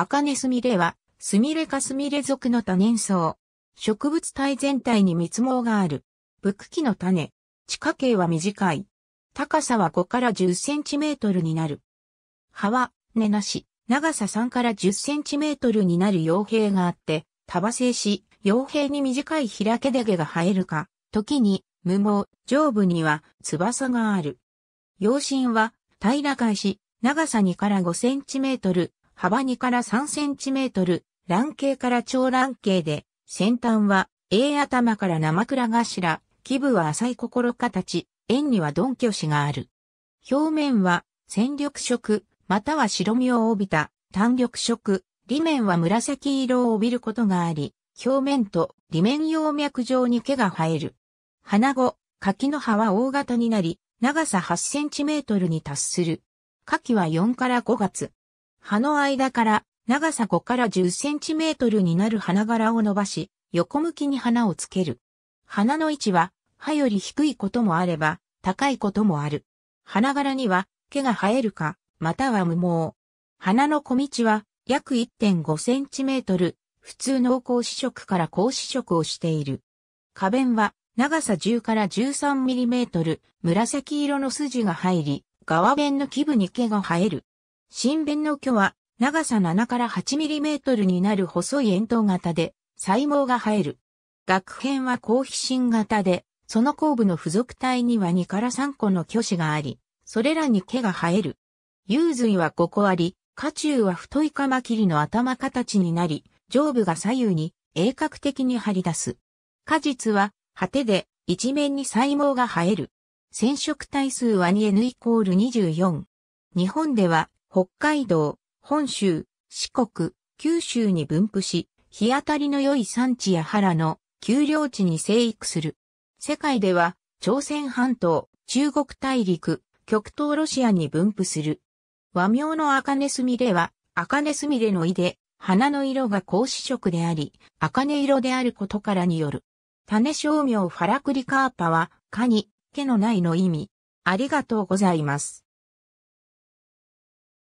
アカネスミレは、スミレかスミレ属の多年草。植物体全体に密毛がある。ブクキの種。地下茎は短い。高さは5から10センチメートルになる。葉は、根なし、長さ3から10センチメートルになる傭兵があって、束性し、傭兵に短い開け出毛が生えるか、時に、無毛、上部には翼がある。陽身は平ら返し、長さ2から5センチメートル、幅2から3センチメートル、卵形から長卵形で、先端は A 頭から生倉頭、基部は浅い心形、円には鈍虚子がある。表面は戦緑色、または白身を帯びた単緑色、裏面は紫色を帯びることがあり、表面と裏面葉脈状に毛が生える。花子、柿の葉は大型になり、長さ8センチメートルに達する。柿は4から5月、葉の間から長さ5から10センチメートルになる花柄を伸ばし、横向きに花をつける。花の位置は、葉より低いこともあれば、高いこともある。花柄には、毛が生えるか、または無毛。花の小道は、約1.5センチメートル、普通の高子色から高子色をしている。花弁は、長さ10から13ミリメートル、紫色の筋が入り、側弁の基部に毛が生える。新弁の巨は、長さ7から8トルになる細い円筒型で、細毛が生える。学編は後皮信型で、その後部の付属体には2から3個の巨子があり、それらに毛が生える。幽髄は5個あり、下中は太いカマキリの頭形になり、上部が左右に鋭角的に張り出す。果実は果てで一面に細毛が生える。染色体数は 2N イコール24。日本では北海道、本州、四国、九州に分布し、日当たりの良い産地や原の丘陵地に生育する。世界では、朝鮮半島、中国大陸、極東ロシアに分布する。和名の茜すみれは、茜すみれの意で、花の色が高子色であり、根色であることからによる。種商名ファラクリカーパは、カニ、毛のないの意味。ありがとうございます。